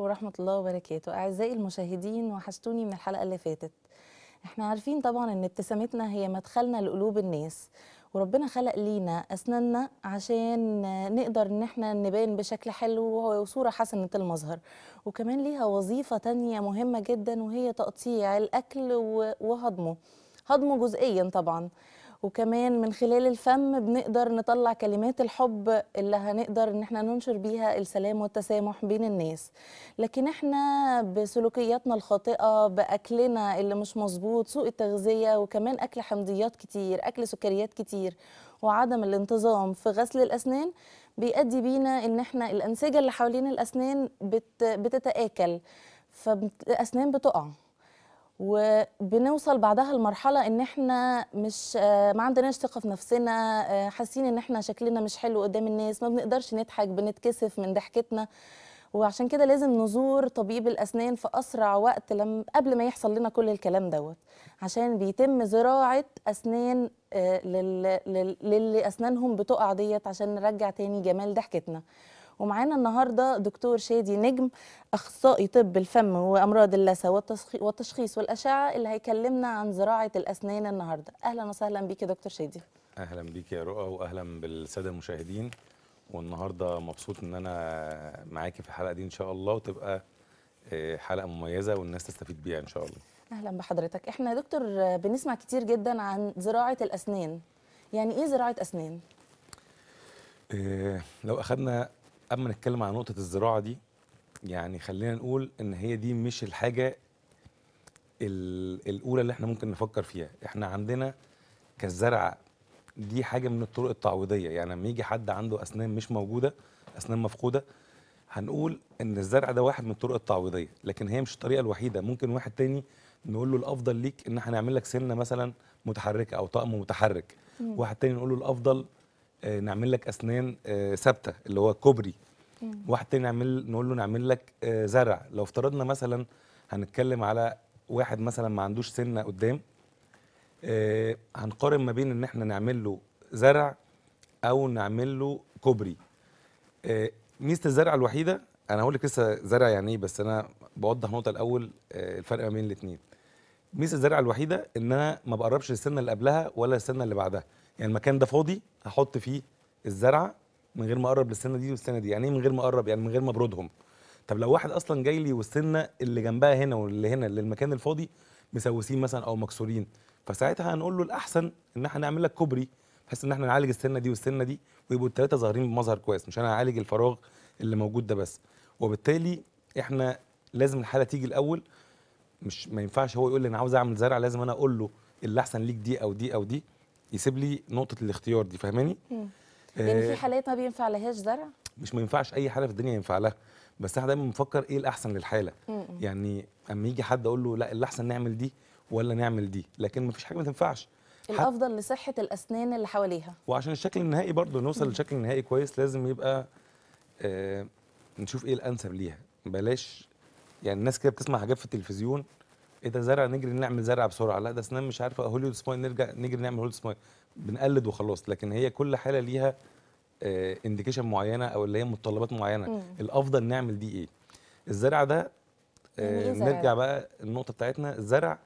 عليكم ورحمة الله وبركاته أعزائي المشاهدين وحشتوني من الحلقة اللي فاتت احنا عارفين طبعا ان ابتسامتنا هي مدخلنا لقلوب الناس وربنا خلق لينا اسناننا عشان نقدر ان احنا نبان بشكل حلو وصوره حسنه المظهر وكمان ليها وظيفه تانية مهمه جدا وهي تقطيع الاكل وهضمه هضمه جزئيا طبعا وكمان من خلال الفم بنقدر نطلع كلمات الحب اللي هنقدر ان احنا ننشر بيها السلام والتسامح بين الناس لكن احنا بسلوكياتنا الخاطئه باكلنا اللي مش مظبوط سوء التغذيه وكمان اكل حمضيات كتير اكل سكريات كتير وعدم الانتظام في غسل الاسنان بيؤدي بينا ان احنا الانسجه اللي حوالين الاسنان بتتاكل فالاسنان بتقع وبنوصل بعدها لمرحله ان احنا مش آه، ما عندناش ثقه في نفسنا آه، حاسين ان احنا شكلنا مش حلو قدام الناس ما بنقدرش نضحك بنتكسف من ضحكتنا وعشان كده لازم نزور طبيب الاسنان في اسرع وقت لم قبل ما يحصل لنا كل الكلام دوت عشان بيتم زراعه اسنان آه، للي اسنانهم بتقع ديت عشان نرجع تاني جمال ضحكتنا ومعانا النهارده دكتور شادي نجم اخصائي طب الفم وامراض اللثه والتشخيص والاشعه اللي هيكلمنا عن زراعه الاسنان النهارده اهلا وسهلا بيك يا دكتور شادي اهلا بيك يا رؤى واهلا بالساده المشاهدين والنهارده مبسوط ان انا معاكي في الحلقه دي ان شاء الله وتبقى آه، حلقه مميزه والناس تستفيد بيها ان شاء الله اهلا بحضرتك احنا يا دكتور آه، بنسمع كتير جدا عن زراعه الاسنان يعني ايه زراعه اسنان إيه لو اخذنا قبل ما نتكلم عن نقطه الزراعه دي يعني خلينا نقول ان هي دي مش الحاجه الاولى اللي احنا ممكن نفكر فيها احنا عندنا كالزرع دي حاجه من الطرق التعويضيه يعني لما يجي حد عنده اسنان مش موجوده اسنان مفقوده هنقول ان الزرع ده واحد من الطرق التعويضيه لكن هي مش الطريقه الوحيده ممكن واحد تاني نقول له الافضل ليك ان احنا نعمل لك سنه مثلا متحركه او طقم متحرك واحد تاني نقول له الافضل آه، نعمل لك اسنان آه، ثابته اللي هو كوبري واحد تاني نعمل نقول له نعمل لك آه، زرع لو افترضنا مثلا هنتكلم على واحد مثلا ما عندوش سنه قدام هنقارن ما بين ان احنا نعمل له زرع او نعمل له كوبري ميزه الزرع الوحيده انا هقول لك لسه زرع يعني ايه بس انا بوضح نقطه الاول الفرق ما بين الاثنين ميزه الزرع الوحيده ان انا ما بقربش السنه اللي قبلها ولا السنه اللي بعدها يعني المكان ده فاضي هحط فيه الزرع من غير ما اقرب للسنه دي والسنه دي يعني ايه من غير ما اقرب يعني من غير ما ابردهم طب لو واحد اصلا جاي لي والسنه اللي جنبها هنا واللي هنا اللي المكان الفاضي مسوسين مثلا او مكسورين فساعتها هنقول له الاحسن ان احنا نعمل لك كوبري بحيث ان احنا نعالج السنه دي والسنه دي ويبقوا الثلاثه ظاهرين بمظهر كويس مش انا هعالج الفراغ اللي موجود ده بس وبالتالي احنا لازم الحاله تيجي الاول مش ما ينفعش هو يقول لي انا عاوز اعمل زرع لازم انا اقول له اللي احسن ليك دي او دي او دي يسيب لي نقطه الاختيار دي فاهماني آه، لان في حالات ما بينفع لهاش زرع مش ما ينفعش اي حاله في الدنيا ينفع لها بس احنا دايما بنفكر ايه الاحسن للحاله مم. يعني اما يجي حد اقول له لا الاحسن نعمل دي ولا نعمل دي لكن مفيش حاجه ما تنفعش الافضل لصحه الاسنان اللي حواليها وعشان الشكل النهائي برضه نوصل للشكل النهائي كويس لازم يبقى آه نشوف ايه الانسب ليها بلاش يعني الناس كده بتسمع حاجات في التلفزيون ايه ده زرع نجري نعمل زرع بسرعه لا ده اسنان مش عارفه هوليود سمايل نرجع نجري نعمل هوليود سمايل بنقلد وخلاص لكن هي كل حاله ليها انديكيشن آه، معينه او اللي هي متطلبات معينه مم. الافضل نعمل دي ايه الزرع ده يعني نرجع بقى النقطه بتاعتنا الزرع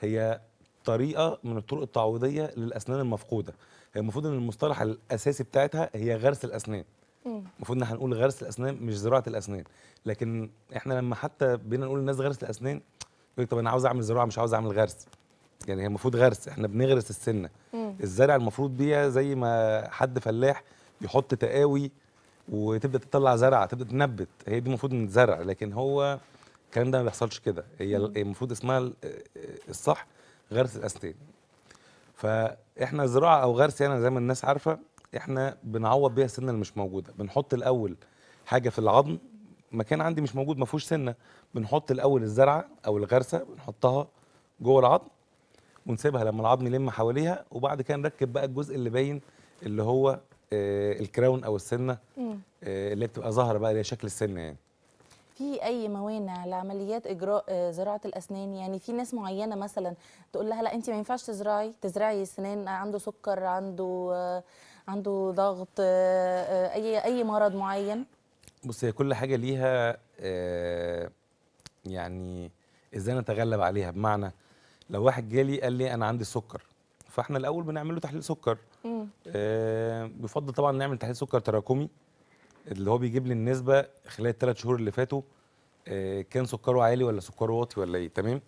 هي طريقه من الطرق التعويضيه للاسنان المفقوده هي المفروض ان المصطلح الاساسي بتاعتها هي غرس الاسنان المفروض ان احنا نقول غرس الاسنان مش زراعه الاسنان لكن احنا لما حتى بينا نقول الناس غرس الاسنان يقول لك طب انا عاوز اعمل زراعه مش عاوز اعمل غرس يعني هي المفروض غرس احنا بنغرس السنه مم. الزرع المفروض بيها زي ما حد فلاح يحط تقاوي وتبدا تطلع زرع تبدا تنبت هي دي المفروض ان تزرع لكن هو الكلام ده ما بيحصلش كده هي المفروض اسمها الصح غرس الاسنان فاحنا زراعه او غرس يعني زي ما الناس عارفه احنا بنعوض بيها السنه اللي مش موجوده بنحط الاول حاجه في العظم مكان عندي مش موجود ما فيهوش سنه بنحط الاول الزرعه او الغرسه بنحطها جوه العظم ونسيبها لما العظم يلم حواليها وبعد كده نركب بقى الجزء اللي باين اللي هو آه الكراون او السنه آه اللي بتبقى ظاهره بقى اللي هي شكل السنه يعني في اي موانع لعمليات اجراء آه، زراعه الاسنان يعني في ناس معينه مثلا تقول لها لا انت ما ينفعش تزرعي تزرعي سنان عنده سكر عنده آه، عنده ضغط آه، اي اي مرض معين بص هي كل حاجه ليها آه، يعني ازاي نتغلب عليها بمعنى لو واحد جالي قال لي انا عندي سكر فاحنا الاول بنعمل له تحليل سكر مم. آه، بيفضل طبعا نعمل تحليل سكر تراكمي اللي هو بيجيب لي النسبه خلال الثلاث شهور اللي فاتوا آه، كان سكره عالي ولا سكره واطي ولا ايه تمام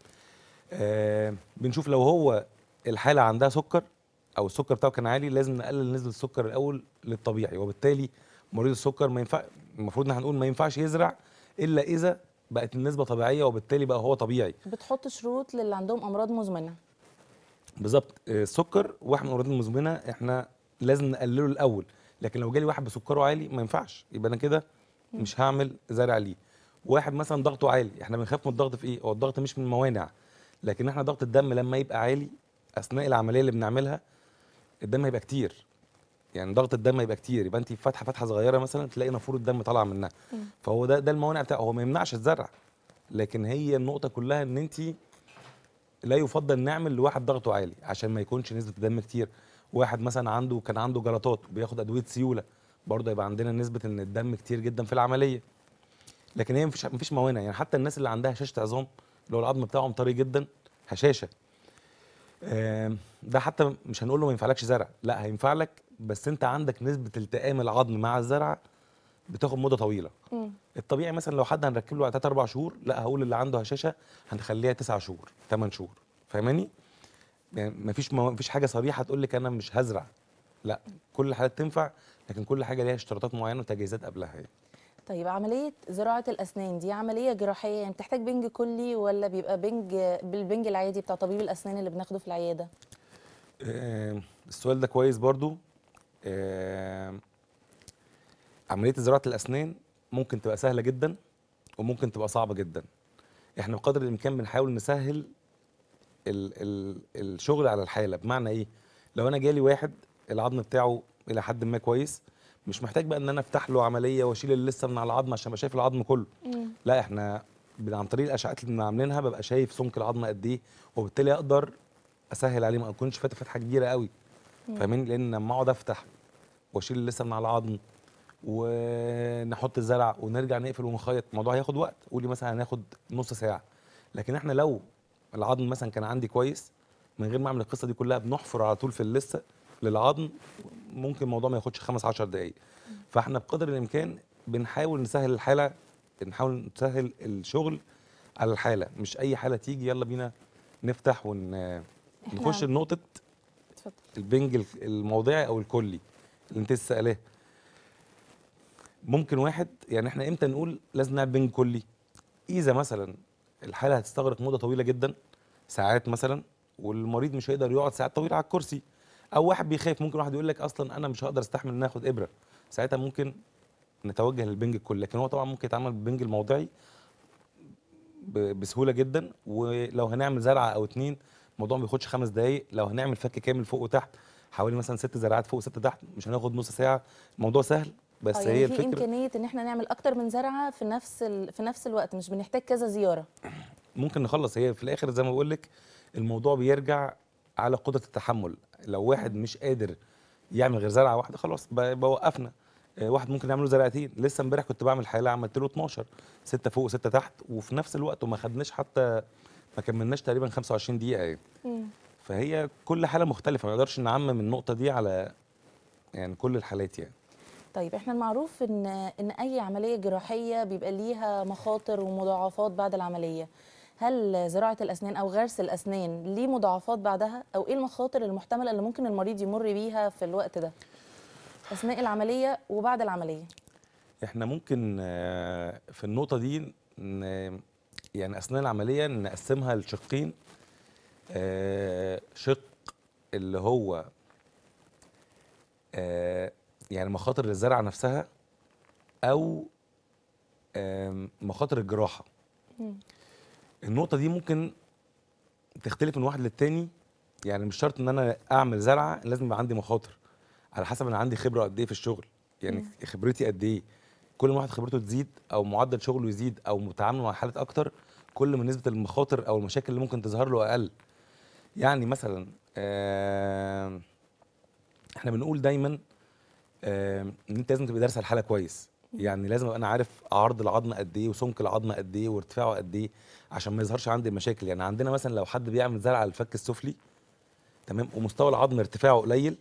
بنشوف لو هو الحاله عندها سكر او السكر بتاعه كان عالي لازم نقلل نسبه السكر الاول للطبيعي وبالتالي مريض السكر ما ينفع المفروض ان احنا نقول ما ينفعش يزرع الا اذا بقت النسبه طبيعيه وبالتالي بقى هو طبيعي بتحط شروط للي عندهم امراض مزمنه بالظبط آه، السكر واحد من الامراض المزمنه احنا لازم نقلله الاول لكن لو جالي واحد بسكره عالي ما ينفعش يبقى انا كده مش هعمل زرع ليه واحد مثلا ضغطه عالي احنا بنخاف من الضغط في ايه هو الضغط مش من موانع لكن احنا ضغط الدم لما يبقى عالي اثناء العمليه اللي بنعملها الدم هيبقى كتير يعني ضغط الدم يبقى كتير يبقى انت فاتحه فتحه صغيره مثلا تلاقي نافوره الدم طالعه منها فهو ده ده الموانع بتاعه هو ما يمنعش الزرع لكن هي النقطه كلها ان انت لا يفضل نعمل لواحد ضغطه عالي عشان ما يكونش نسبه الدم كتير واحد مثلا عنده كان عنده جلطات وبياخد ادويه سيوله برضه يبقى عندنا نسبه ان الدم كتير جدا في العمليه لكن هي مفيش مفيش موانع يعني حتى الناس اللي عندها هشاشه عظام اللي هو العظم بتاعهم طري جدا هشاشه ده حتى مش هنقول له ما ينفعلكش زرع لا هينفع لك بس انت عندك نسبه التئام العظم مع الزرع بتاخد مده طويله مم. الطبيعي مثلا لو حد هنركب له على 3 4 شهور لا هقول اللي عنده هشاشه هنخليها 9 شهور 8 شهور فاهماني يعني مفيش مفيش حاجه صريحه تقول لك انا مش هزرع لا كل الحالات تنفع لكن كل حاجه ليها اشتراطات معينه وتجهيزات قبلها يعني طيب عملية زراعة الأسنان دي عملية جراحية يعني بتحتاج بنج كلي ولا بيبقى بنج بالبنج العادي بتاع طبيب الأسنان اللي بناخده في العيادة؟ آه، السؤال ده كويس برضو آه، عمليه زراعه الاسنان ممكن تبقى سهله جدا وممكن تبقى صعبه جدا احنا بقدر الامكان بنحاول نسهل ال ال الشغل على الحاله بمعنى ايه لو انا جالي واحد العظم بتاعه الى حد ما كويس مش محتاج بقى ان انا افتح له عمليه واشيل اللثه من على العظم عشان ابقى شايف العظم كله مم. لا احنا عن طريق الاشعات اللي بنبقى عاملينها ببقى شايف سمك العظمه قد ايه وبالتالي اقدر اسهل عليه ما اكونش فاتح فتحه كبيره قوي فاهمين لان لما اقعد افتح واشيل اللسه من على العظم ونحط الزرع ونرجع نقفل ونخيط الموضوع هياخد وقت قولي مثلا هناخد نص ساعه لكن احنا لو العظم مثلا كان عندي كويس من غير ما اعمل القصه دي كلها بنحفر على طول في اللسه للعظم ممكن الموضوع ما ياخدش خمس 10 دقائق فاحنا بقدر الامكان بنحاول نسهل الحاله بنحاول نسهل الشغل على الحاله مش اي حاله تيجي يلا بينا نفتح ونخش نقطه لنقطه اتفضل البنج الموضعي او الكلي اللي انت سالاه ممكن واحد يعني احنا امتى نقول لازم نلعب بنج كلي اذا مثلا الحاله هتستغرق مده طويله جدا ساعات مثلا والمريض مش هيقدر يقعد ساعات طويله على الكرسي او واحد بيخاف ممكن واحد يقول لك اصلا انا مش هقدر استحمل ان اخد ابره ساعتها ممكن نتوجه للبنج الكلي لكن هو طبعا ممكن يتعمل بالبنج الموضعي بسهوله جدا ولو هنعمل زرعه او اتنين الموضوع ما بياخدش خمس دقائق لو هنعمل فك كامل فوق وتحت حوالي مثلا ست زرعات فوق وست تحت مش هناخد نص ساعه الموضوع سهل بس آه، يعني هي في الفكره امكانيه ان احنا نعمل اكتر من زرعه في نفس ال... في نفس الوقت مش بنحتاج كذا زياره ممكن نخلص هي في الاخر زي ما بقول لك الموضوع بيرجع على قدره التحمل لو واحد مش قادر يعمل غير زرعه واحده خلاص بوقفنا آه، واحد ممكن يعمل له زرعتين لسه امبارح كنت بعمل حاله عملت له 12 سته فوق وسته تحت وفي نفس الوقت وما خدناش حتى ما كملناش تقريبا 25 دقيقه يعني فهي كل حاله مختلفه ما نقدرش نعمم النقطه دي على يعني كل الحالات يعني طيب احنا المعروف ان ان اي عمليه جراحيه بيبقى ليها مخاطر ومضاعفات بعد العمليه هل زراعه الاسنان او غرس الاسنان ليه مضاعفات بعدها او ايه المخاطر المحتمله اللي ممكن المريض يمر بيها في الوقت ده اثناء العمليه وبعد العمليه احنا ممكن آه، في النقطه دي يعني اثناء العمليه نقسمها لشقين آه شق اللي هو آه يعني مخاطر الزرعه نفسها او آه مخاطر الجراحه النقطه دي ممكن تختلف من واحد للتاني يعني مش شرط ان انا اعمل زرعه لازم يبقى عندي مخاطر على حسب انا عندي خبره قد ايه في الشغل يعني مم. خبرتي قد ايه كل ما واحد خبرته تزيد او معدل شغله يزيد او متعامل مع حالات اكتر كل ما نسبه المخاطر او المشاكل اللي ممكن تظهر له اقل يعني مثلا آه احنا بنقول دايما آه ان انت لازم تبقى دارس الحاله كويس يعني لازم ابقى انا عارف عرض العظم قد ايه وسمك العظم قد ايه وارتفاعه قد ايه عشان ما يظهرش عندي مشاكل يعني عندنا مثلا لو حد بيعمل زرع على الفك السفلي تمام ومستوى العظم ارتفاعه قليل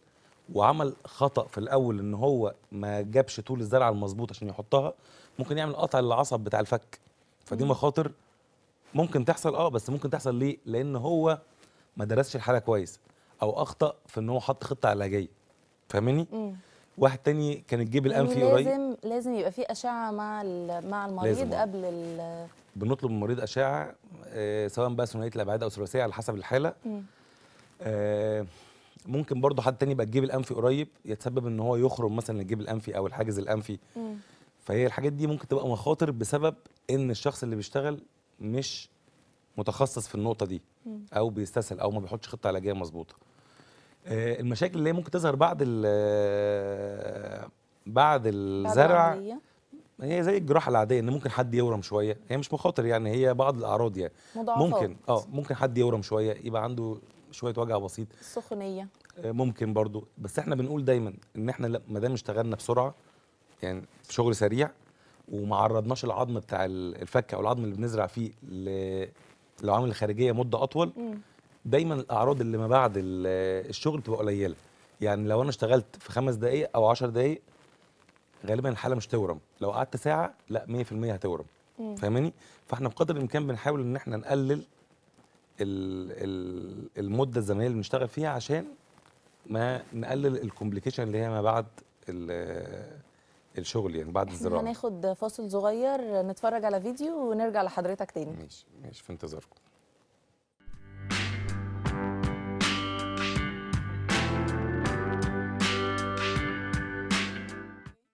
وعمل خطا في الاول ان هو ما جابش طول الزرعه المظبوط عشان يحطها ممكن يعمل قطع للعصب بتاع الفك فدي مخاطر ممكن تحصل اه بس ممكن تحصل ليه لان هو ما درسش الحاله كويس او اخطا في ان هو حط خطه علاجيه فاهمني؟ واحد تاني كان الجيب الانفي لازم قريب لازم لازم يبقى في اشعه مع مع المريض آه. قبل ال بنطلب من المريض اشعه آه سواء بقى ثنائيه الابعاد او ثلاثيه على حسب الحاله آه، ممكن برضو حد تاني يبقى الجيب الانفي قريب يتسبب ان هو يخرم مثلا الجيب الانفي او الحاجز الانفي فهي الحاجات دي ممكن تبقى مخاطر بسبب ان الشخص اللي بيشتغل مش متخصص في النقطه دي او بيستسهل او ما بيحطش خطه علاجيه مظبوطه آه، المشاكل اللي هي ممكن تظهر بعد ال آه، بعد الزرع هي زي الجراحه العاديه ان ممكن حد يورم شويه هي مش مخاطر يعني هي بعض الاعراض يعني مضاعفات. ممكن اه ممكن حد يورم شويه يبقى عنده شويه وجع بسيط سخونيه آه، ممكن برضو بس احنا بنقول دايما ان احنا ما دام اشتغلنا بسرعه يعني في شغل سريع وما عرضناش العظم بتاع الفك او العظم اللي بنزرع فيه للعوامل الخارجيه مده اطول دايما الاعراض اللي ما بعد الشغل بتبقى قليله يعني لو انا اشتغلت في خمس دقائق او 10 دقائق غالبا الحاله مش تورم لو قعدت ساعه لا 100% هتورم فاهماني فاحنا بقدر الامكان بنحاول ان احنا نقلل المده الزمنيه اللي بنشتغل فيها عشان ما نقلل الكومبليكيشن اللي هي ما بعد الشغل يعني بعد الزراعه هناخد فاصل صغير نتفرج على فيديو ونرجع لحضرتك تاني ماشي ماشي في انتظاركم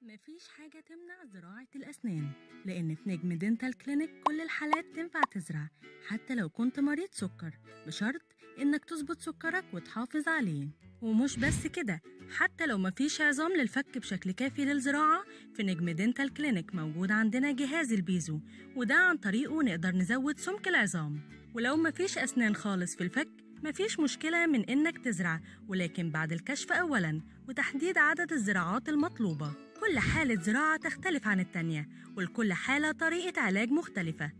مفيش حاجة تمنع زراعة الأسنان لأن في نجم دينتال كلينيك كل الحالات تنفع تزرع حتى لو كنت مريض سكر بشرط إنك تظبط سكرك وتحافظ عليه ومش بس كده حتى لو مفيش عظام للفك بشكل كافي للزراعة في نجم دينتال كلينيك موجود عندنا جهاز البيزو وده عن طريقه نقدر نزود سمك العظام ولو مفيش أسنان خالص في الفك مفيش مشكلة من إنك تزرع ولكن بعد الكشف أولا وتحديد عدد الزراعات المطلوبة كل حالة زراعة تختلف عن التانية ولكل حالة طريقة علاج مختلفة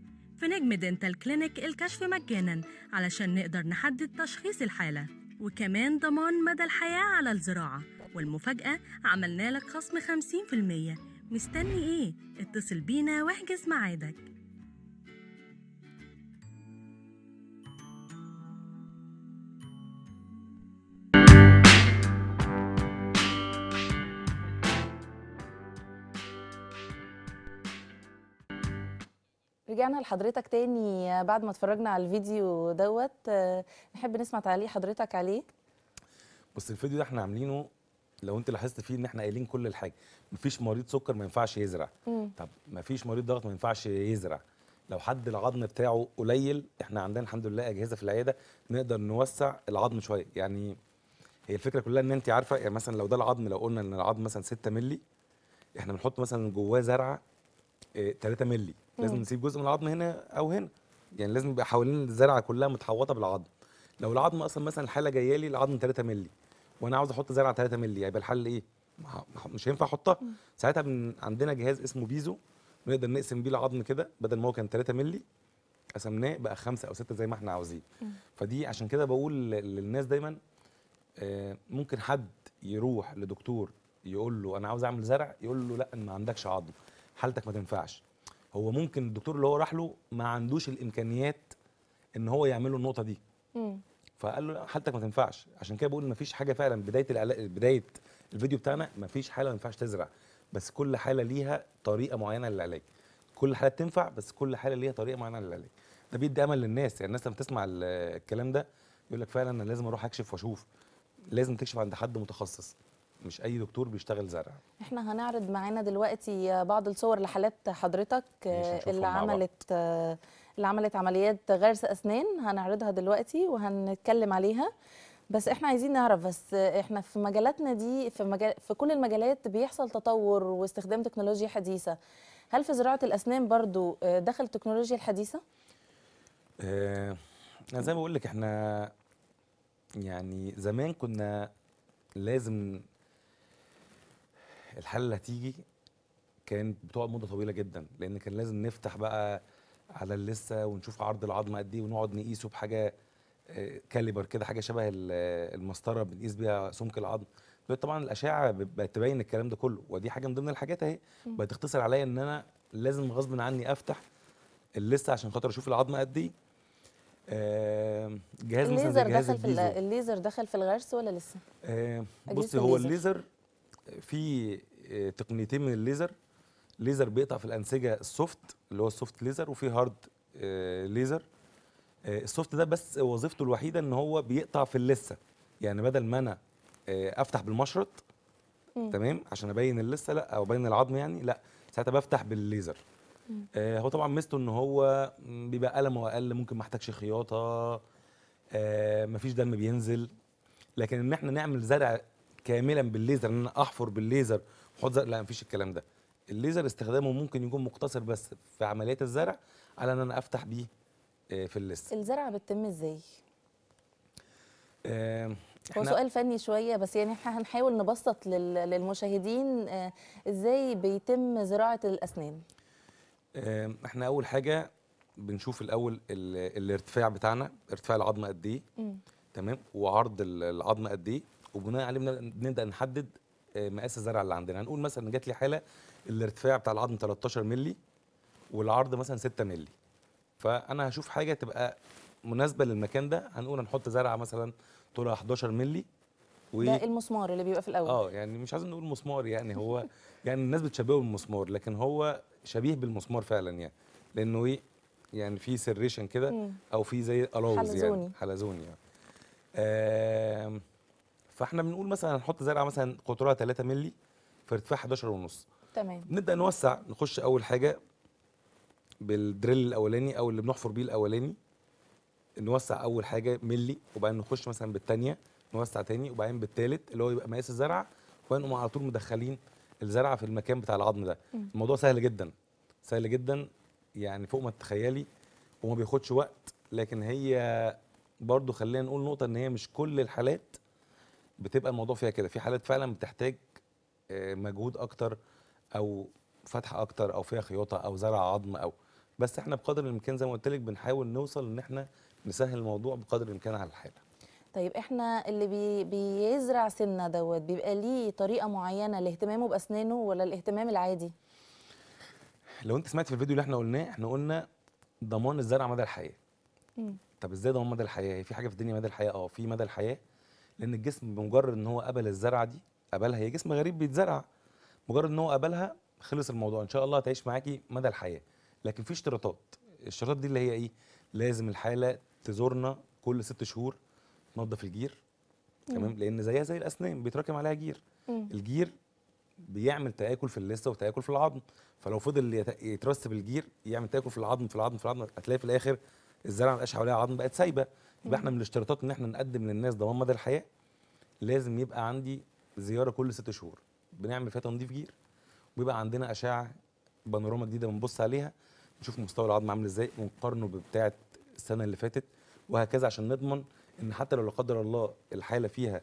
نجم دنتال كلينيك الكشف مجانا علشان نقدر نحدد تشخيص الحالة وكمان ضمان مدى الحياة على الزراعة والمفاجأة عملنا لك خصم 50% مستني ايه؟ اتصل بينا واحجز ميعادك رجعنا لحضرتك تاني بعد ما اتفرجنا على الفيديو دوت آه، نحب نسمع تعليق حضرتك عليه بص الفيديو ده احنا عاملينه لو انت لاحظت فيه ان احنا قايلين كل الحاجه مفيش مريض سكر ما ينفعش يزرع مم. طب مفيش مريض ضغط ما ينفعش يزرع لو حد العظم بتاعه قليل احنا عندنا الحمد لله اجهزه في العياده نقدر نوسع العظم شويه يعني هي الفكره كلها ان انت عارفه يعني مثلا لو ده العظم لو قلنا ان العظم مثلا 6 مللي احنا بنحط مثلا جواه زرعه 3 آه، مللي لازم نسيب جزء من العظم هنا او هنا يعني لازم يبقى حوالين الزرعه كلها متحوطه بالعظم لو العظم اصلا مثلا الحاله جايه لي العظم 3 مللي وانا عاوز احط زرعه 3 مللي هيبقى الحل ايه مش هينفع احطها ساعتها من عندنا جهاز اسمه بيزو بنقدر نقسم بيه العظم كده بدل ما هو كان 3 مللي قسمناه بقى خمسة او ستة زي ما احنا عاوزين فدي عشان كده بقول للناس دايما آه، ممكن حد يروح لدكتور يقول له انا عاوز اعمل زرع يقول له لا ما عندكش عظم حالتك ما تنفعش هو ممكن الدكتور اللي هو راح له ما عندوش الامكانيات ان هو يعمل له النقطه دي مم. فقال له حالتك ما تنفعش عشان كده بقول ما فيش حاجه فعلا بدايه بدايه الفيديو بتاعنا ما فيش حاله ما ينفعش تزرع بس كل حاله ليها طريقه معينه للعلاج كل حاله بتنفع بس كل حاله ليها طريقه معينه للعلاج ده بيدي امل للناس يعني الناس لما تسمع الكلام ده يقول لك فعلا انا لازم اروح اكشف واشوف لازم تكشف عند حد متخصص مش اي دكتور بيشتغل زرع احنا هنعرض معانا دلوقتي بعض الصور لحالات حضرتك اللي عملت اللي عملت عمليات غرس اسنان هنعرضها دلوقتي وهنتكلم عليها بس احنا عايزين نعرف بس احنا في مجالاتنا دي في مجال في كل المجالات بيحصل تطور واستخدام تكنولوجيا حديثه هل في زراعه الاسنان برضو آه، دخل التكنولوجيا الحديثه آه زي ما بقول لك احنا يعني زمان كنا لازم الحاله اللي هتيجي كانت بتقعد مده طويله جدا لان كان لازم نفتح بقى على اللسه ونشوف عرض العظمه قد ايه ونقعد نقيسه بحاجه كاليبر آه، كده حاجه شبه المسطره بنقيس بيها سمك العظم دلوقتي طبعا الاشعه بقت تبين الكلام ده كله ودي حاجه من ضمن الحاجات اهي بقت تختصر عليا ان انا لازم غصب عني افتح اللسه عشان خاطر اشوف العظمه قد ايه جهاز الليزر مثلا جهاز دخل في الليزر دخل في الغرس ولا لسه؟ بصي هو الليزر في آه، تقنيتين من الليزر ليزر بيقطع في الانسجه السوفت اللي هو السوفت ليزر وفي هارد آه، ليزر آه، السوفت ده بس وظيفته الوحيده ان هو بيقطع في اللثه يعني بدل ما انا افتح بالمشرط تمام عشان ابين اللثه لا او ابين العظم يعني لا ساعتها بفتح بالليزر آه هو طبعا ميزته ان هو بيبقى ألمه اقل ممكن ما احتاجش خياطه آه مفيش دم بينزل لكن ان احنا نعمل زرع كاملا بالليزر ان انا احفر بالليزر واحط لا مفيش الكلام ده الليزر استخدامه ممكن يكون مقتصر بس في عمليات الزرع على ان انا افتح بيه آه، في الليست الزرع بتتم ازاي آه هو سؤال فني شويه بس يعني احنا هنحاول نبسط للمشاهدين آه، ازاي بيتم زراعه الاسنان احنا اول حاجه بنشوف الاول الارتفاع بتاعنا ارتفاع العظمه قد ايه تمام وعرض العظمه قد ايه وبناء عليه بنبدا نحدد آه، مقاس الزرع اللي عندنا هنقول مثلا جات لي حاله الارتفاع بتاع العظم 13 مللي والعرض مثلا 6 مللي فانا هشوف حاجه تبقى مناسبه للمكان ده هنقول هنحط زرعه مثلا طولها 11 مللي و... ده المسمار اللي بيبقى في الاول اه يعني مش عايزين نقول مسمار يعني هو يعني الناس بتشبهه بالمسمار لكن هو شبيه بالمسمار فعلا يعني لانه ايه يعني في سريشن كده او في زي الاوز يعني حلزوني يعني آه فاحنا بنقول مثلا هنحط زرعه مثلا قطرها 3 مللي في ارتفاع 11 ونص تمام نبدا نوسع نخش اول حاجه بالدريل الاولاني او اللي بنحفر بيه الاولاني نوسع اول حاجه مللي وبعدين نخش مثلا بالثانيه نوسع ثاني وبعدين بالثالث اللي هو يبقى مقاس الزرعه ونقوم على طول مدخلين الزرعه في المكان بتاع العظم ده م. الموضوع سهل جدا سهل جدا يعني فوق ما تتخيلي وما بياخدش وقت لكن هي برضو خلينا نقول نقطه ان هي مش كل الحالات بتبقى الموضوع فيها كده في حالات فعلا بتحتاج آه، مجهود اكتر او فتح اكتر او فيها خياطه او زرع عظم او بس احنا بقدر الامكان زي ما قلت لك بنحاول نوصل ان احنا نسهل الموضوع بقدر الامكان على الحاله طيب احنا اللي بي بيزرع سنه دوت بيبقى ليه طريقه معينه لاهتمامه باسنانه ولا الاهتمام العادي لو انت سمعت في الفيديو اللي احنا قلناه احنا قلنا ضمان الزرع مدى الحياه مم. طب ازاي ضمان مدى الحياه في حاجه في الدنيا مدى الحياه اه في مدى الحياه لان الجسم بمجرد ان هو قبل الزرعه دي قبلها هي جسم غريب بيتزرع مجرد ان هو قبلها خلص الموضوع ان شاء الله هتعيش معاكي مدى الحياه لكن في اشتراطات الاشتراطات دي اللي هي ايه لازم الحاله تزورنا كل ست شهور تنظف الجير تمام لان زيها زي الاسنان بيتراكم عليها جير مم. الجير بيعمل تاكل في اللثه وتاكل في العظم فلو فضل يترسب الجير يعمل تاكل في العظم في العظم في العظم هتلاقي في الاخر الزرعه ما بقاش حواليها عظم بقت سايبه يبقى احنا من الاشتراطات ان احنا نقدم للناس ضمان مدى الحياه لازم يبقى عندي زياره كل ست شهور بنعمل فيها تنظيف جير ويبقى عندنا اشعه بانوراما جديده بنبص عليها نشوف مستوى العظم عامل ازاي ونقارنه ببتاعه السنه اللي فاتت وهكذا عشان نضمن ان حتى لو لا قدر الله الحاله فيها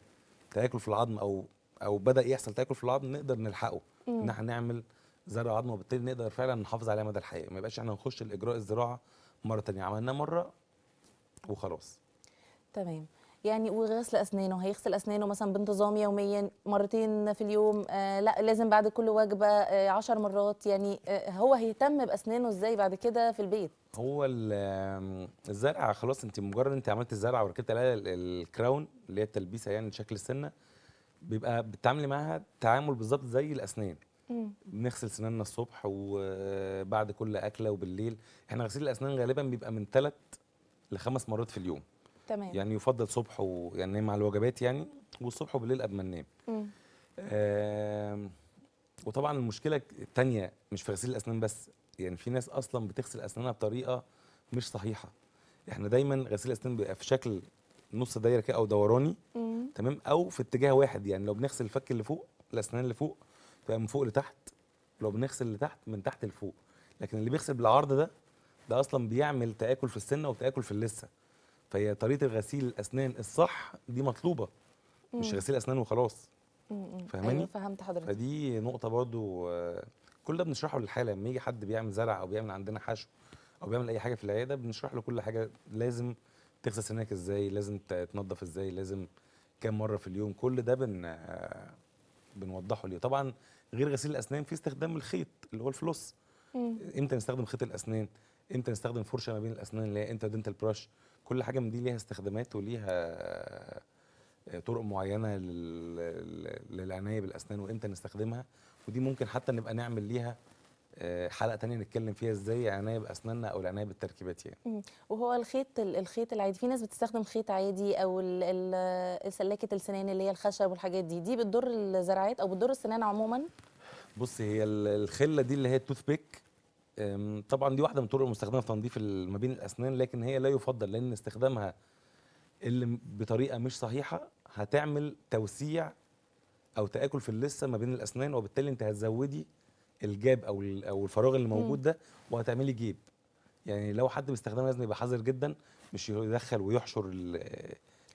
تاكل في العظم او او بدا يحصل تاكل في العظم نقدر نلحقه ان احنا نعمل زرع عظم وبالتالي نقدر فعلا نحافظ عليها مدى الحياه ما يبقاش احنا نخش الاجراء الزراعه مره ثانيه عملناه مره وخلاص تمام يعني وغسل اسنانه هيغسل اسنانه مثلا بانتظام يوميا مرتين في اليوم آه لا لازم بعد كل وجبه آه عشر مرات يعني آه هو هيهتم باسنانه ازاي بعد كده في البيت هو الزرع خلاص انت مجرد انت عملت الزرع وركبت عليها الكراون اللي هي التلبيسه يعني شكل السنه بيبقى بتتعاملي معاها تعامل بالظبط زي الاسنان بنغسل سناننا الصبح وبعد آه، كل اكله وبالليل احنا غسيل الاسنان غالبا بيبقى من ثلاث لخمس مرات في اليوم تمام يعني يفضل صبح ويعني مع الوجبات يعني والصبح وبالليل قبل ما ننام آه وطبعا المشكله الثانيه مش في غسيل الاسنان بس يعني في ناس اصلا بتغسل اسنانها بطريقه مش صحيحه احنا دايما غسيل الاسنان بيبقى في شكل نص دايره كده او دوراني مم. تمام او في اتجاه واحد يعني لو بنغسل الفك اللي فوق الاسنان اللي فوق تبقى من فوق لتحت لو بنغسل اللي تحت من تحت لفوق لكن اللي بيغسل بالعرض ده ده اصلا بيعمل تاكل في السنه وتاكل في اللثه فهي طريقه غسيل الاسنان الصح دي مطلوبه مم. مش غسيل اسنان وخلاص أيوة، فاهماني أيوة فهمت حضرتك فدي نقطه برضو كل ده بنشرحه للحاله لما يجي حد بيعمل زرع او بيعمل عندنا حشو او بيعمل اي حاجه في العياده بنشرح له كل حاجه لازم تغسل سنانك ازاي لازم تنظف ازاي لازم كام مره في اليوم كل ده بن بنوضحه ليه طبعا غير غسيل الاسنان في استخدام الخيط اللي هو الفلوس امتى نستخدم خيط الاسنان امتى نستخدم فرشه ما بين الاسنان اللي هي انتر دنتال براش كل حاجه من دي ليها استخدامات وليها آه، طرق معينه للعنايه بالاسنان وامتى نستخدمها ودي ممكن حتى نبقى نعمل ليها آه، حلقه تانية نتكلم فيها ازاي عنايه باسناننا او العنايه بالتركيبات يعني وهو الخيط الخيط العادي في ناس بتستخدم خيط عادي او سلاكه السنان اللي هي الخشب والحاجات دي دي بتضر الزرعات او بتضر السنان عموما بص هي الخله دي اللي هي التوث بيك طبعا دي واحده من الطرق المستخدمه في تنظيف ما بين الاسنان لكن هي لا يفضل لان استخدامها اللي بطريقه مش صحيحه هتعمل توسيع او تاكل في اللثه ما بين الاسنان وبالتالي انت هتزودي الجاب او او الفراغ اللي موجود ده وهتعملي جيب يعني لو حد بيستخدمها لازم يبقى حذر جدا مش يدخل ويحشر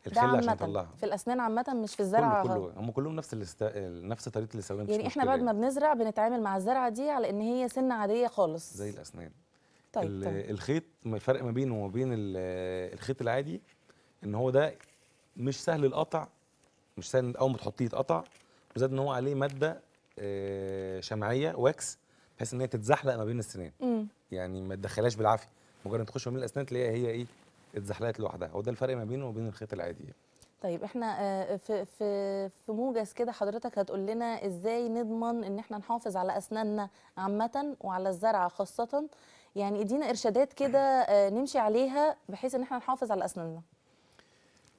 الخل عشان يطلعها في الاسنان عامه مش في الزرعه كله, كله. هم كلهم نفس الست... نفس طريقه الاستخدام يعني احنا بعد يعني. ما بنزرع بنتعامل مع الزرعه دي على ان هي سنه عاديه خالص زي الاسنان طيب, طيب. الخيط الفرق ما بينه وما بين الخيط العادي ان هو ده مش سهل القطع مش سهل اول ما تحطيه يتقطع وزاد ان هو عليه ماده آه، شمعيه واكس بحيث ان هي تتزحلق ما بين السنان يعني ما تدخلهاش بالعافيه مجرد تخش ما بين الاسنان تلاقيها هي ايه اتزحلقت لوحدها وده الفرق ما بينه وبين الخيط العادي يعني. طيب احنا في آه، في في موجز كده حضرتك هتقول لنا ازاي نضمن ان احنا نحافظ على اسناننا عامه وعلى الزرعه خاصه يعني ادينا ارشادات كده آه، نمشي عليها بحيث ان احنا نحافظ على اسناننا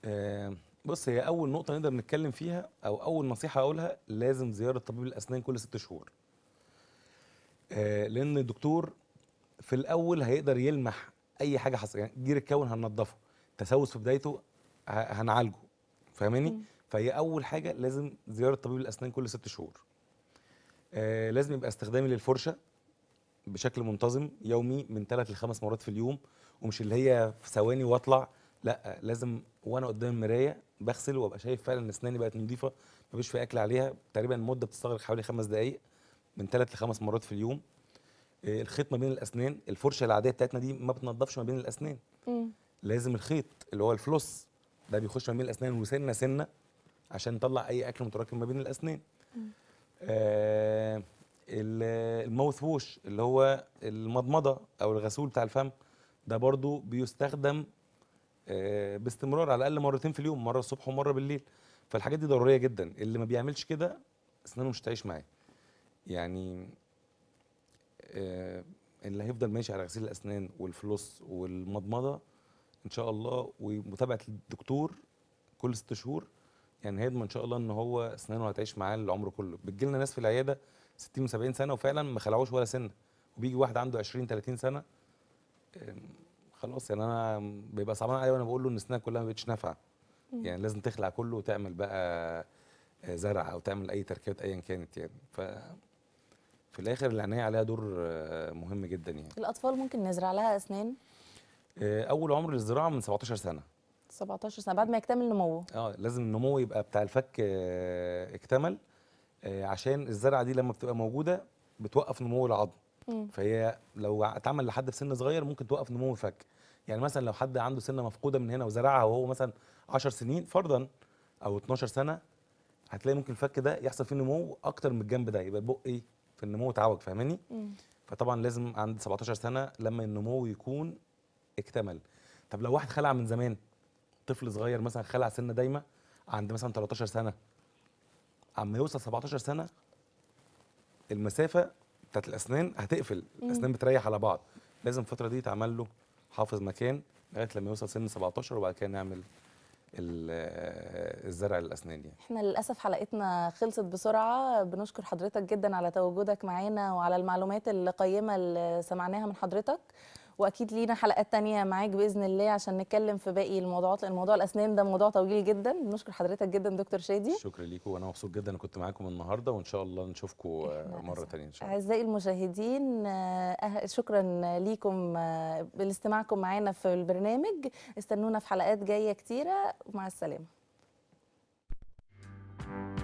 آه، بص هي اول نقطه نقدر نتكلم فيها او اول نصيحه اقولها لازم زياره طبيب الاسنان كل ست شهور لان الدكتور في الاول هيقدر يلمح اي حاجه حصل يعني جير اتكون هننضفه تسوس في بدايته هنعالجه فاهماني فهي اول حاجه لازم زياره طبيب الاسنان كل ست شهور آه لازم يبقى استخدامي للفرشه بشكل منتظم يومي من ثلاث لخمس مرات في اليوم ومش اللي هي في ثواني واطلع لا لازم وانا قدام المرايه بغسل وابقى شايف فعلا ان اسناني بقت نظيفه مفيش في اكل عليها تقريبا مده بتستغرق حوالي خمس دقائق من ثلاث لخمس مرات في اليوم الخيط ما بين الاسنان الفرشه العاديه بتاعتنا دي ما بتنضفش ما بين الاسنان مم. لازم الخيط اللي هو الفلوس ده بيخش ما بين الاسنان وسنه سنه عشان نطلع اي اكل متراكم ما بين الاسنان آه الماوث ووش اللي هو المضمضه او الغسول بتاع الفم ده برضو بيستخدم آه باستمرار على الاقل مرتين في اليوم مره الصبح ومره بالليل فالحاجات دي ضروريه جدا اللي ما بيعملش كده اسنانه مش هتعيش معاه يعني آه، اللي هيفضل ماشي على غسيل الاسنان والفلوس والمضمضه ان شاء الله ومتابعه الدكتور كل ست شهور يعني هيضمن ان شاء الله ان هو اسنانه هتعيش معاه العمر كله بتجي لنا ناس في العياده 60 و70 سنه وفعلا ما خلعوش ولا سنه وبيجي واحد عنده 20 30 سنه خلاص يعني انا بيبقى صعبان عليا وانا بقول له ان اسنانك كلها ما بقتش نافعه يعني لازم تخلع كله وتعمل بقى آه، زرع او تعمل اي تركيبات ايا كانت يعني ف في الاخر العنايه عليها دور آه، مهم جدا يعني الاطفال ممكن نزرع لها اسنان آه، اول عمر للزراعه من 17 سنه 17 سنه بعد ما يكتمل نموه اه لازم النمو يبقى بتاع الفك آه، اكتمل عشان الزرعه دي لما بتبقى موجوده بتوقف نمو العظم فهي لو اتعمل لحد في سن صغير ممكن توقف نمو الفك يعني مثلا لو حد عنده سنه مفقوده من هنا وزرعها وهو مثلا 10 سنين فرضا او 12 سنه هتلاقي ممكن الفك ده يحصل فيه نمو اكتر من الجنب ده يبقى البق ايه في النمو وتعوج فاهماني فطبعا لازم عند 17 سنه لما النمو يكون اكتمل طب لو واحد خلع من زمان طفل صغير مثلا خلع سنه دايمه عند مثلا 13 سنه عم يوصل 17 سنه المسافه بتاعت الاسنان هتقفل الاسنان بتريح على بعض لازم الفتره دي تعمل له حافظ مكان لغايه لما يوصل سن 17 وبعد كده نعمل آه، الزرع الاسنان يعني احنا للاسف حلقتنا خلصت بسرعه بنشكر حضرتك جدا على تواجدك معانا وعلى المعلومات القيمه اللي سمعناها من حضرتك واكيد لينا حلقات تانية معاك باذن الله عشان نتكلم في باقي الموضوعات لان موضوع الاسنان ده موضوع طويل جدا بنشكر حضرتك جدا دكتور شادي شكرا ليكم وانا مبسوط جدا ان كنت معاكم النهارده وان شاء الله نشوفكم مره ثانيه ان شاء الله اعزائي المشاهدين أه، أه، شكرا ليكم أه، لاستماعكم معانا في البرنامج استنونا في حلقات جايه كتيره ومع السلامه